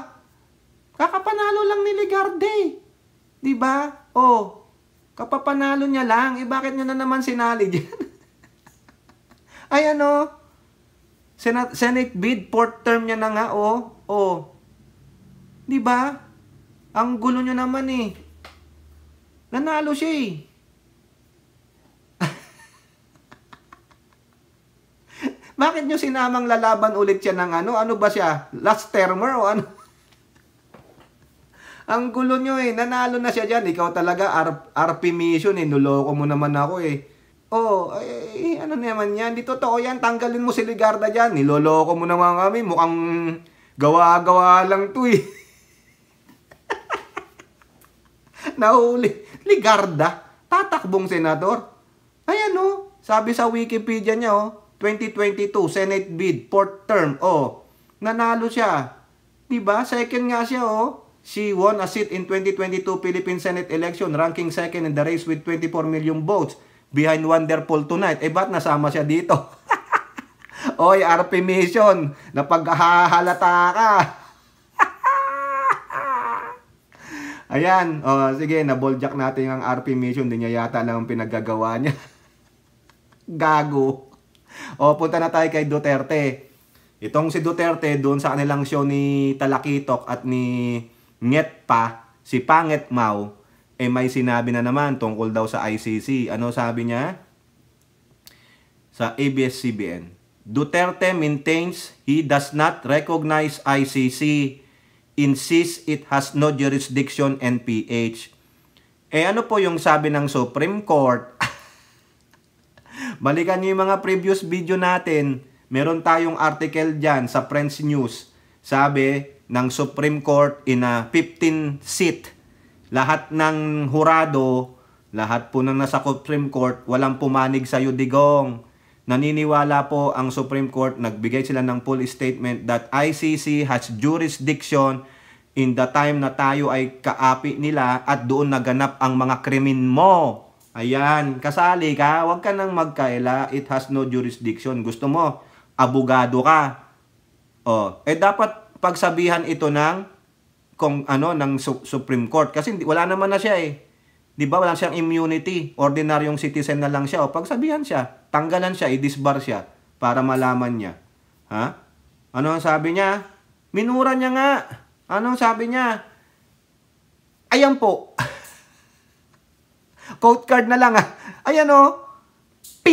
kakapanalo lang ni Ligarde. Di ba? O, Kapapanalo niya lang. Eh bakit niya na naman sinali dyan? Ay, ano? Senate, Senate bid, fourth term niya na nga o. Oh. O. Oh. Di ba? Ang gulo niyo naman eh. Nanalo siya eh. Bakit nyo sinamang lalaban ulit siya ng ano? Ano ba siya? Last termer o ano? Ang gulo nyo eh. Nanalo na siya dyan. Ikaw talaga, RP mission eh. Nuloko mo naman ako eh. Oh, eh, ano naman yan? Di totoo yan. Tanggalin mo si Ligarda dyan. Niloloko mo naman kami. Mukhang gawa-gawa lang to eh. Nahuli. Ligarda? Tatakbong senador? Ayan oh. Sabi sa Wikipedia niya oh. 2022 Senate bid, fourth term. Oh. Nanalo siya. 'Di ba? Second nga siya oh. She won a seat in 2022 Philippine Senate election, ranking second in the race with 24 million votes behind Wonderful Tonight. Eh, ba't nasama siya dito? Oy, RP Mission, napaghahalata ka. Ayan, oh, sige, naboljak natin ang RP Mission. Hindi niya yata lang pinagagawa niya. Gago. O, oh, punta na tayo kay Duterte. Itong si Duterte, doon sa kanilang show ni Talakitok at ni nget pa, si Panget Mau, eh may sinabi na naman tungkol daw sa ICC. Ano sabi niya? Sa ABS-CBN. Duterte maintains he does not recognize ICC, insists it has no jurisdiction NPH. Eh ano po yung sabi ng Supreme Court? Balikan niyo yung mga previous video natin. Meron tayong article dyan sa French News. Sabi, ng Supreme Court in a 15-seat. Lahat ng hurado, lahat po ng nasa Supreme Court, walang pumanig sa Yudigong. Naniniwala po ang Supreme Court, nagbigay sila ng full statement that ICC has jurisdiction in the time na tayo ay kaapi nila at doon naganap ang mga krimen mo. Ayan, kasali ka, huwag ka nang magkaila, it has no jurisdiction. Gusto mo, abogado ka. Oh, eh dapat pagsabihan ito ng kung ano ng su- Supreme Court kasi hindi, wala naman na siya eh. 'Di ba? Wala siyang immunity. Ordinaryong citizen na lang siya. O pagsabihan siya, tanggalan siya, i-disbar siya para malaman niya. Ha? Ano ang sabi niya? Minura niya nga. Ano ang sabi niya? Ayan po. Quote card na lang ah. Ayan oh. P.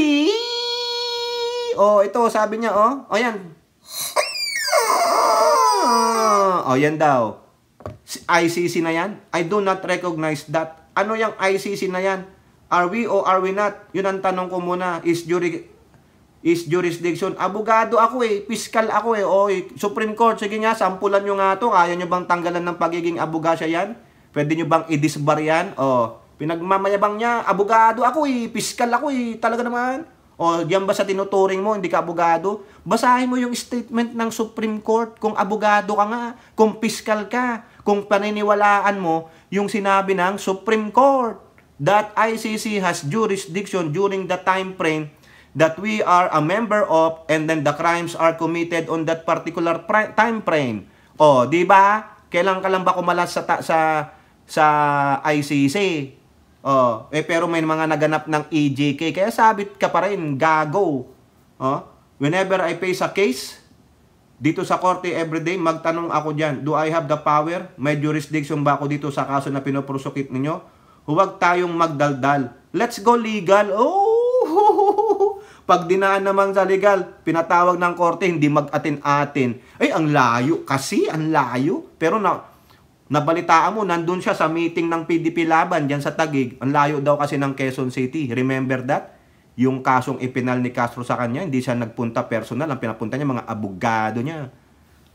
Oh, ito sabi niya oh. Ayan, O, oh, yan daw. ICC na yan? I do not recognize that. Ano yung ICC na yan? Are we or are we not? Yun ang tanong ko muna. Is, jury, is jurisdiction? Abogado ako eh. Fiscal ako eh. Oy, Supreme Court, sige nga, sampulan nyo nga to. Kaya nyo bang tanggalan ng pagiging abogasya yan? Pwede nyo bang i-disbar yan? O, oh, pinagmamayabang niya. Abogado ako eh. Fiscal ako eh. Talaga naman o yan ba sa tinuturing mo, hindi ka abogado? Basahin mo yung statement ng Supreme Court kung abogado ka nga, kung fiscal ka, kung paniniwalaan mo yung sinabi ng Supreme Court that ICC has jurisdiction during the time frame that we are a member of and then the crimes are committed on that particular time frame. O, di ba? Kailan ka lang ba kumalas sa, sa, sa ICC? Oh, eh pero may mga naganap ng EJK. Kaya sabit ka pa rin, gago. Oh, whenever I face a case, dito sa korte everyday, magtanong ako diyan, do I have the power? May jurisdiction ba ako dito sa kaso na pinoprosecute ninyo? Huwag tayong magdaldal. Let's go legal. Oh! Pag dinaan naman sa legal, pinatawag ng korte, hindi mag-atin-atin. Ay, ang layo kasi, ang layo. Pero na, Nabalitaan mo, nandun siya sa meeting ng PDP Laban, dyan sa Tagig. Ang layo daw kasi ng Quezon City. Remember that? Yung kasong ipinal ni Castro sa kanya, hindi siya nagpunta personal. Ang pinapunta niya, mga abogado niya.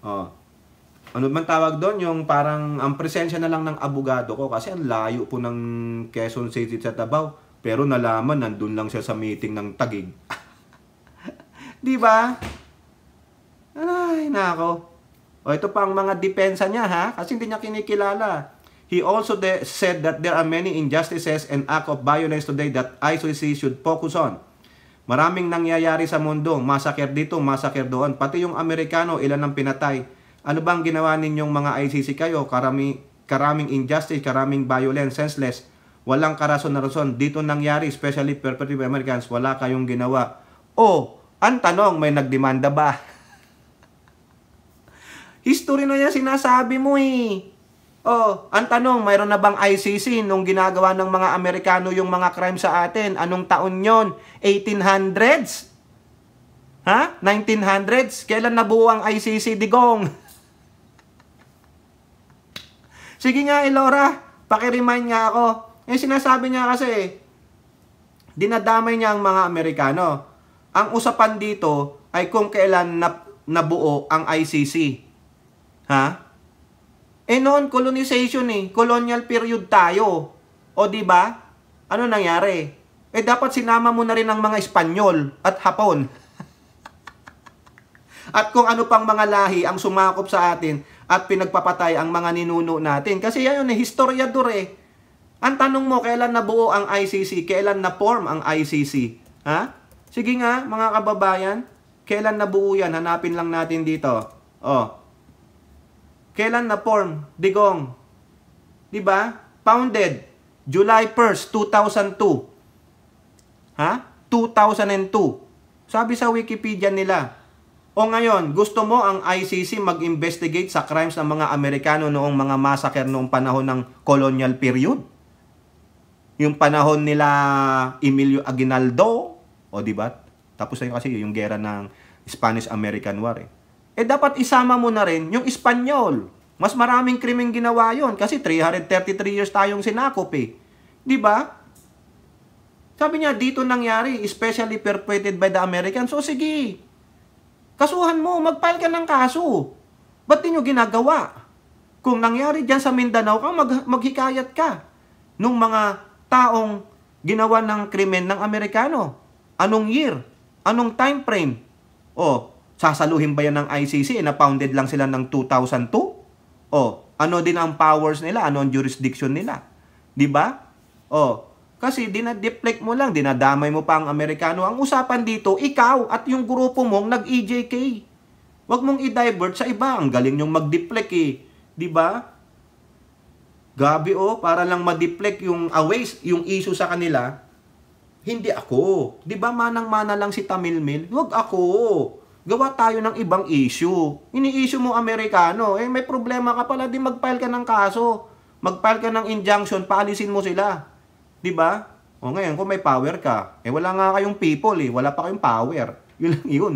Oh. Ano man tawag doon, yung parang ang presensya na lang ng abogado ko kasi ang layo po ng Quezon City sa Tabaw. Pero nalaman, nandun lang siya sa meeting ng Tagig. Di ba? Ay, nako. O ito pa ang mga depensa niya ha, kasi hindi niya kinikilala. He also said that there are many injustices and acts of violence today that ICC should focus on. Maraming nangyayari sa mundo, masaker dito, masaker doon. Pati yung Amerikano, ilan ang pinatay. Ano bang ginawa ninyong mga ICC kayo? Karami, karaming injustice, karaming violence, senseless. Walang karason na rason. Dito nangyari, especially perpetrative Americans, wala kayong ginawa. O, ang tanong, may nagdemanda ba? History na yan sinasabi mo eh. Oh, ang tanong, mayroon na bang ICC nung ginagawa ng mga Amerikano yung mga crime sa atin? Anong taon yon? 1800s? Ha? 1900s? Kailan nabuo ang ICC, Digong? Sige nga, Elora. Eh, Pakiremind nga ako. Eh, sinasabi niya kasi, dinadamay niya ang mga Amerikano. Ang usapan dito ay kung kailan na, nabuo ang ICC. Ha? Eh noon, colonization eh. Colonial period tayo. O di ba? Ano nangyari? Eh dapat sinama mo na rin ang mga Espanyol at Hapon. at kung ano pang mga lahi ang sumakop sa atin at pinagpapatay ang mga ninuno natin. Kasi yan yun eh, historiador eh. Ang tanong mo, kailan nabuo ang ICC? Kailan na form ang ICC? Ha? Sige nga, mga kababayan, kailan nabuo yan? Hanapin lang natin dito. Oh, Kailan na form? Digong. 'Di ba? Founded July 1st, 2002. Ha? 2002. Sabi sa Wikipedia nila. O ngayon, gusto mo ang ICC mag-investigate sa crimes ng mga Amerikano noong mga massacre noong panahon ng colonial period? Yung panahon nila Emilio Aguinaldo, o di ba? Tapos na kasi yung gera ng Spanish-American War eh eh dapat isama mo na rin yung Espanyol. Mas maraming krimeng ginawa yon kasi 333 years tayong sinakop eh. ba? Diba? Sabi niya, dito nangyari, especially perpetrated by the Americans. So sige, kasuhan mo, magpile ka ng kaso. Ba't di ginagawa? Kung nangyari dyan sa Mindanao kang mag, maghikayat ka nung mga taong ginawa ng krimen ng Amerikano. Anong year? Anong time frame? O, oh, Sasaluhin ba yan ng ICC? Eh, na-founded lang sila ng 2002? O, ano din ang powers nila? Ano ang jurisdiction nila? Di ba? O, kasi dinadeflect mo lang, dinadamay mo pa ang Amerikano. Ang usapan dito, ikaw at yung grupo mong nag-EJK. Huwag mong i-divert sa iba. Ang galing yung mag-deflect eh. Di ba? Gabi oh, para lang ma-deflect yung aways, yung issue sa kanila. Hindi ako. Di ba manang-mana lang si Tamilmil? Huwag ako gawa tayo ng ibang issue. Ini-issue mo Amerikano, eh may problema ka pala, di mag-file ka ng kaso. Mag-file ka ng injunction, paalisin mo sila. 'Di ba? O ngayon, kung may power ka, eh wala nga kayong people eh, wala pa kayong power. Yun lang yun.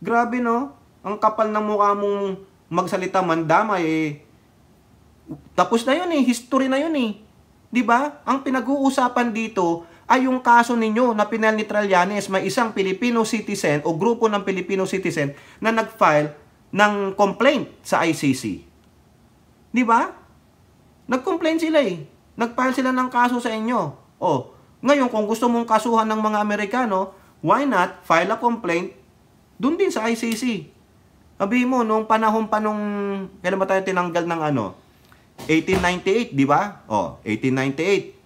Grabe no? Ang kapal ng mukha mong magsalita man damay eh. Tapos na yun eh, history na yun eh. 'Di ba? Ang pinag-uusapan dito ay yung kaso ninyo na pinal ni Trillanes, may isang Filipino citizen o grupo ng Filipino citizen na nagfile ng complaint sa ICC. Di ba? nag sila eh. Nagfile sila ng kaso sa inyo. Oh, ngayon kung gusto mong kasuhan ng mga Amerikano, why not file a complaint doon din sa ICC? Sabi mo, nung panahon pa nung, kailan ba tayo tinanggal ng ano? 1898, di ba? Oh, 1898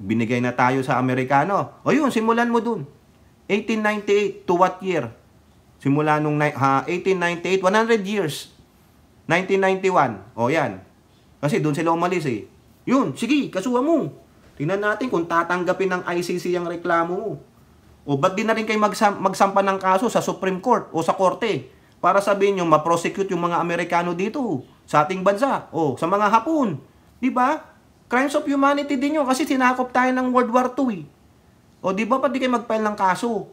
Binigay na tayo sa Amerikano. O yun, simulan mo dun. 1898 to what year? Simula nung ha, 1898, 100 years. 1991. O yan. Kasi doon sila umalis eh. Yun, sige, kasuha mo. Tingnan natin kung tatanggapin ng ICC ang reklamo mo. O ba't di na rin kayo magsam- magsampa ng kaso sa Supreme Court o sa Korte para sabihin nyo ma-prosecute yung mga Amerikano dito sa ating bansa o sa mga Hapon. Di ba? Crimes of humanity din yun kasi sinakop tayo ng World War II eh. O di ba pa di kayo mag-file ng kaso?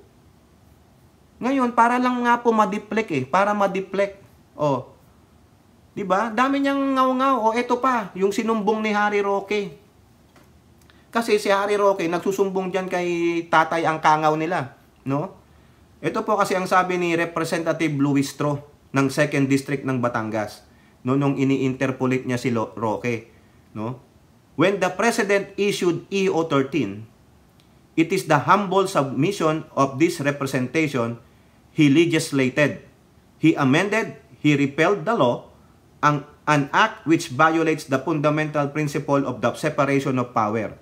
Ngayon, para lang nga po ma-deflect eh. Para ma-deflect. O. Di ba? Dami niyang ngaw-ngaw. O eto pa, yung sinumbong ni Harry Roque. Kasi si Harry Roque, nagsusumbong dyan kay tatay ang kangaw nila. No? Ito po kasi ang sabi ni Representative Louis Tro ng 2nd District ng Batangas. No, nung ini-interpolate niya si Roque. No? When the President issued EO 13, it is the humble submission of this representation he legislated. He amended, he repealed the law, ang, an act which violates the fundamental principle of the separation of power.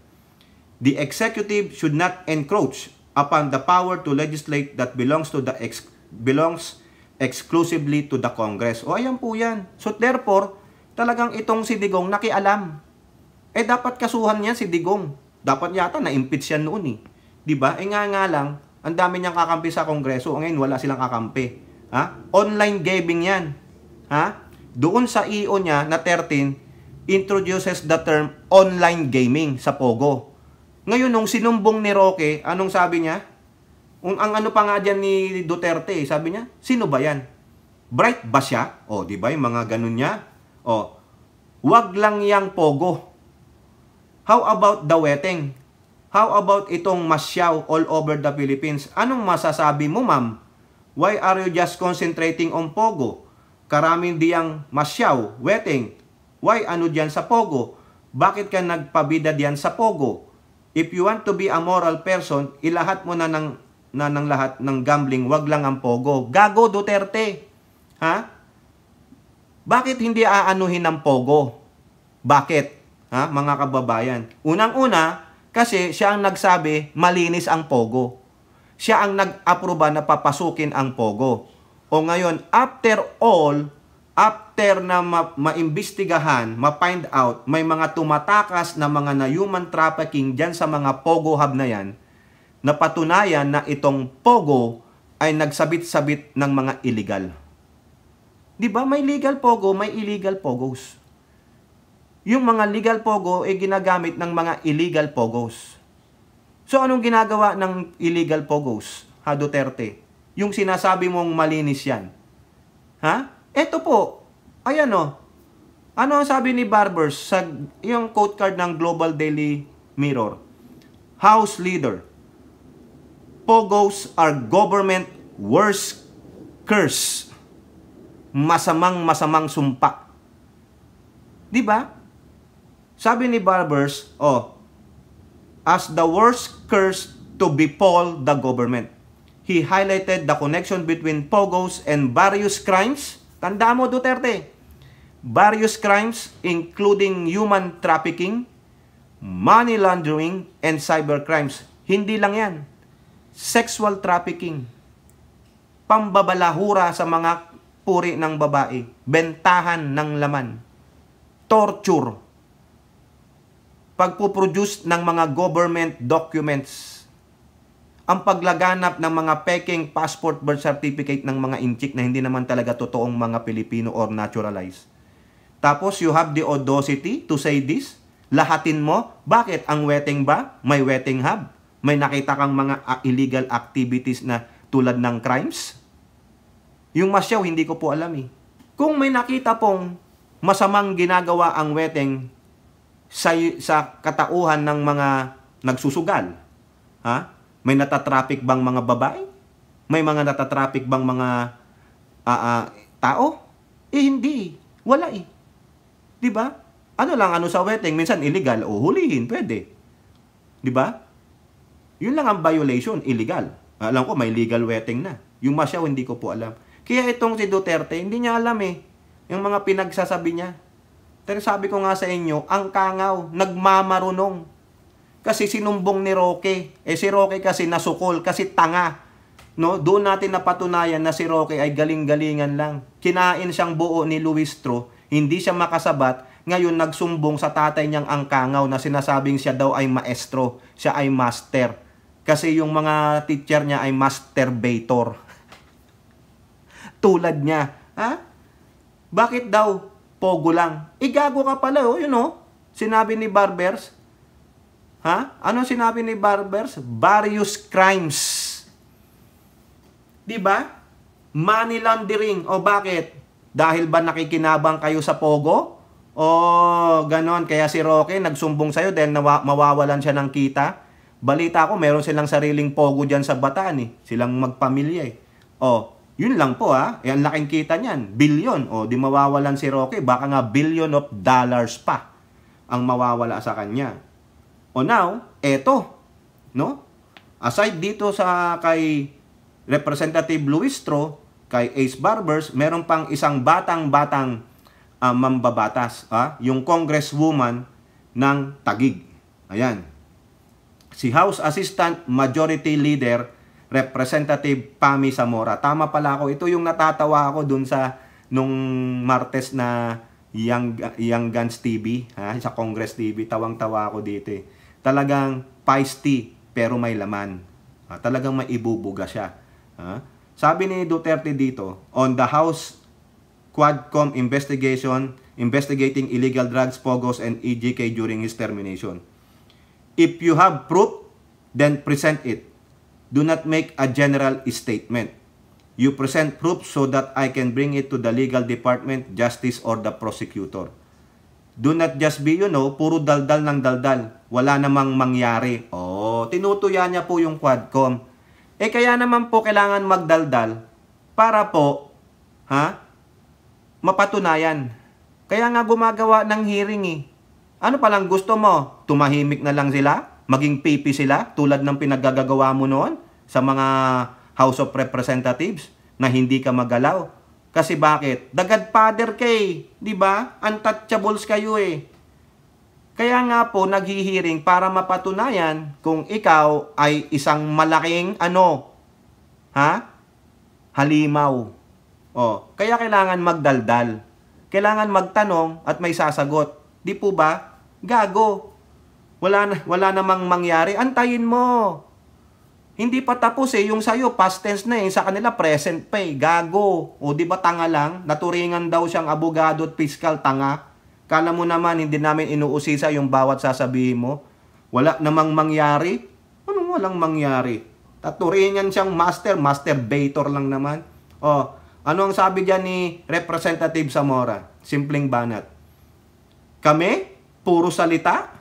The executive should not encroach upon the power to legislate that belongs to the ex belongs exclusively to the Congress. O ayan po yan. So therefore, talagang itong si Digong nakialam. Eh dapat kasuhan niya si Digong. Dapat yata na-impeach yan noon eh. 'Di ba? Eh nga nga lang, ang dami niyang kakampi sa Kongreso. Ngayon wala silang kakampi. Ha? Online gaming 'yan. Ha? Doon sa EO niya na 13 introduces the term online gaming sa Pogo. Ngayon nung sinumbong ni Roque, anong sabi niya? Ang, ang ano pa nga dyan ni Duterte, eh, sabi niya, sino ba 'yan? Bright ba siya? O, di ba yung mga ganun niya? O, wag lang yang pogo. How about the wedding? How about itong masyaw all over the Philippines? Anong masasabi mo, ma'am? Why are you just concentrating on Pogo? Karaming diyang masyaw, wedding. Why ano diyan sa Pogo? Bakit ka nagpabida diyan sa Pogo? If you want to be a moral person, ilahat mo na ng, na ng lahat ng gambling, wag lang ang Pogo. Gago Duterte! Ha? Bakit hindi aanuhin ng Pogo? Bakit? ha, mga kababayan. Unang-una, kasi siya ang nagsabi, malinis ang Pogo. Siya ang nag-aproba na papasukin ang Pogo. O ngayon, after all, after na ma- maimbestigahan, ma-find out, may mga tumatakas na mga na human trafficking dyan sa mga Pogo hub na yan, napatunayan na itong Pogo ay nagsabit-sabit ng mga illegal. 'Di ba? May legal pogo, may illegal pogos yung mga legal pogo ay eh, ginagamit ng mga illegal pogos. So anong ginagawa ng illegal pogos, ha Duterte? Yung sinasabi mong malinis yan. Ha? Ito po, ayan o. Oh. Ano ang sabi ni Barbers sa yung quote card ng Global Daily Mirror? House Leader. Pogos are government worst curse. Masamang masamang sumpa. 'Di ba? Sabi ni Barbers, oh, as the worst curse to befall the government. He highlighted the connection between pogos and various crimes. Tanda mo Duterte. Various crimes including human trafficking, money laundering, and cyber crimes. Hindi lang yan. Sexual trafficking. Pambabalahura sa mga puri ng babae. Bentahan ng laman. Torture pagpuproduce ng mga government documents, ang paglaganap ng mga peking passport birth certificate ng mga inchik na hindi naman talaga totoong mga Pilipino or naturalized. Tapos you have the audacity to say this, lahatin mo, bakit? Ang wetting ba? May wetting hub? May nakita kang mga ah, illegal activities na tulad ng crimes? Yung masyaw, hindi ko po alam eh. Kung may nakita pong masamang ginagawa ang wetting, sa, sa katauhan ng mga nagsusugal? Ha? May natatraffic bang mga babae? May mga natatraffic bang mga uh, uh, tao? Eh hindi. Wala eh. 'Di ba? Ano lang ano sa wedding, minsan illegal o hulihin, pwede. 'Di ba? 'Yun lang ang violation, illegal. Alam ko may legal wedding na. Yung Masyao hindi ko po alam. Kaya itong si Duterte, hindi niya alam eh. Yung mga pinagsasabi niya, pero sabi ko nga sa inyo, ang kangaw, nagmamarunong. Kasi sinumbong ni Roque. Eh si Roque kasi nasukol, kasi tanga. No, doon natin napatunayan na si Roque ay galing-galingan lang. Kinain siyang buo ni Luis Tro, hindi siya makasabat, ngayon nagsumbong sa tatay niyang ang kangaw na sinasabing siya daw ay maestro, siya ay master. Kasi yung mga teacher niya ay masturbator. Tulad niya. Ha? Bakit daw Pogo lang. Igago eh, ka pala, oh, you oh. know. Sinabi ni Barbers. Ha? Ano sinabi ni Barbers? Various crimes. 'Di ba? Money laundering. O bakit? Dahil ba nakikinabang kayo sa Pogo? O ganon, kaya si Rocky nagsumbong sa'yo dahil nawa- mawawalan siya ng kita. Balita ko, meron silang sariling Pogo dyan sa Bataan eh. Silang magpamilya eh. O, yun lang po ha. Ah. E, eh, ang laking kita niyan. Billion. O di mawawalan si Roque. Baka nga billion of dollars pa ang mawawala sa kanya. O now, eto. No? Aside dito sa kay Representative Luistro, kay Ace Barbers, meron pang isang batang-batang uh, mambabatas. Ha? Ah, yung congresswoman ng Tagig. Ayan. Si House Assistant Majority Leader Representative Pami Zamora. Tama pala ako. Ito yung natatawa ako dun sa nung Martes na Young, Young Guns TV, ha? sa Congress TV. Tawang-tawa ako dito eh. Talagang feisty pero may laman. Ha? Talagang maibubuga siya. Ha? Sabi ni Duterte dito, on the House Quadcom investigation investigating illegal drugs, POGOs, and EGK during his termination. If you have proof, then present it. Do not make a general statement. You present proof so that I can bring it to the legal department, justice, or the prosecutor. Do not just be, you know, puro daldal ng daldal. Wala namang mangyari. Oh, tinutuya niya po yung Quadcom. Eh kaya naman po kailangan magdaldal para po, ha, mapatunayan. Kaya nga gumagawa ng hearing eh. Ano palang gusto mo? Tumahimik na lang sila? maging pipi sila tulad ng pinaggagawa mo noon sa mga House of Representatives na hindi ka magalaw. Kasi bakit? The Godfather kay, di ba? Untouchables kayo eh. Kaya nga po naghihiring para mapatunayan kung ikaw ay isang malaking ano? Ha? Halimaw. Oh, kaya kailangan magdaldal. Kailangan magtanong at may sasagot. Di po ba? Gago. Wala, na, wala namang mangyari. Antayin mo. Hindi pa tapos eh. Yung sa'yo, past tense na eh. Sa kanila, present pa eh. Gago. O di ba tanga lang? Naturingan daw siyang abogado at fiscal tanga. Kala mo naman, hindi namin inuusisa yung bawat sasabihin mo. Wala namang mangyari. Anong walang mangyari? Taturingan siyang master. Masturbator lang naman. O, ano ang sabi dyan ni Representative Zamora? Simpleng banat. Kami? Puro salita?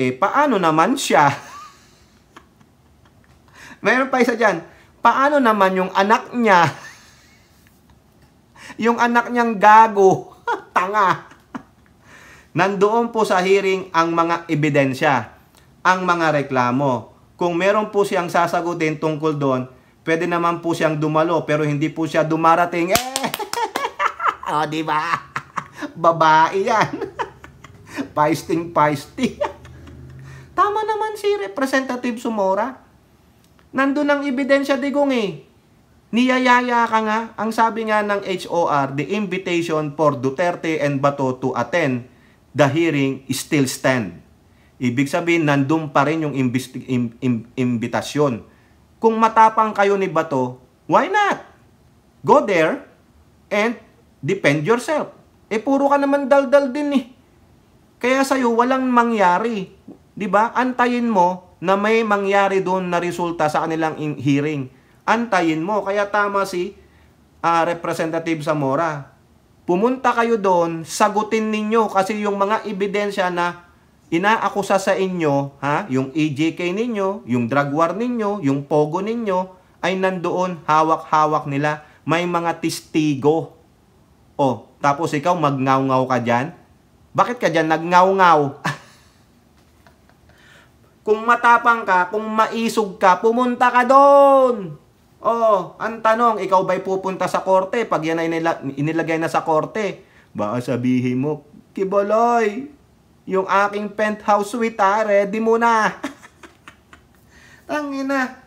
Eh, paano naman siya? Meron pa isa dyan. Paano naman yung anak niya? yung anak niyang gago. Tanga. Nandoon po sa hearing ang mga ebidensya, ang mga reklamo. Kung meron po siyang sasagutin tungkol doon, pwede naman po siyang dumalo pero hindi po siya dumarating. Eh! o, oh, di ba? Babae yan. paisting, paisting. Tama naman si Representative Sumora. Nandun ang ebidensya digong eh. Niyayaya ka nga, ang sabi nga ng HOR, the invitation for Duterte and Bato to attend the hearing still stand. Ibig sabihin, nandun pa rin yung imbitasyon. imbitasyon. Kung matapang kayo ni Bato, why not? Go there and defend yourself. Eh, puro ka naman daldal din eh. Kaya sa'yo, walang mangyari. 'Di ba? Antayin mo na may mangyari doon na resulta sa kanilang hearing. Antayin mo kaya tama si uh, Representative Zamora. Pumunta kayo doon, sagutin ninyo kasi yung mga ebidensya na inaakusa sa inyo, ha, yung AJK e ninyo, yung drug war ninyo, yung pogo ninyo ay nandoon hawak-hawak nila. May mga testigo. Oh, tapos ikaw magngaw-ngaw ka diyan. Bakit ka diyan nagngaw-ngaw? Kung matapang ka, kung maisog ka, pumunta ka doon. Oh, ang tanong, ikaw ba'y pupunta sa korte pag yan ay inilagay na sa korte? Baka sabihin mo, Kiboloy, yung aking penthouse suite ha, ah, ready mo na. Tangina,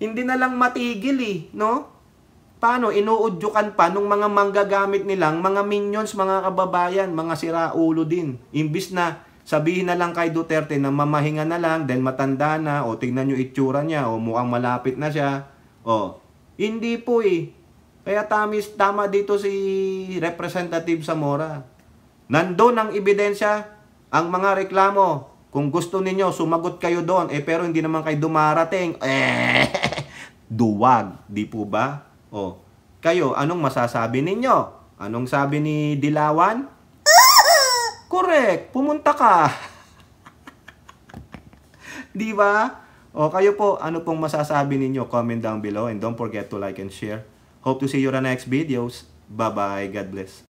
hindi na lang matigil eh, no? Paano? Inuudyukan pa nung mga manggagamit nilang, mga minions, mga kababayan, mga siraulo din. Imbis na Sabihin na lang kay Duterte na mamahinga na lang, then matanda na, o tingnan nyo itsura niya, o mukhang malapit na siya. O, hindi po eh. Kaya tamis, tama dito si Representative Zamora. Nandoon ang ebidensya, ang mga reklamo. Kung gusto ninyo, sumagot kayo doon. Eh, pero hindi naman kay dumarating. Eh, duwag. Di po ba? O, kayo, anong masasabi ninyo? Anong sabi ni Dilawan? Correct. Pumunta ka. Di ba? O kayo po, ano pong masasabi ninyo? Comment down below and don't forget to like and share. Hope to see you on next videos. Bye-bye. God bless.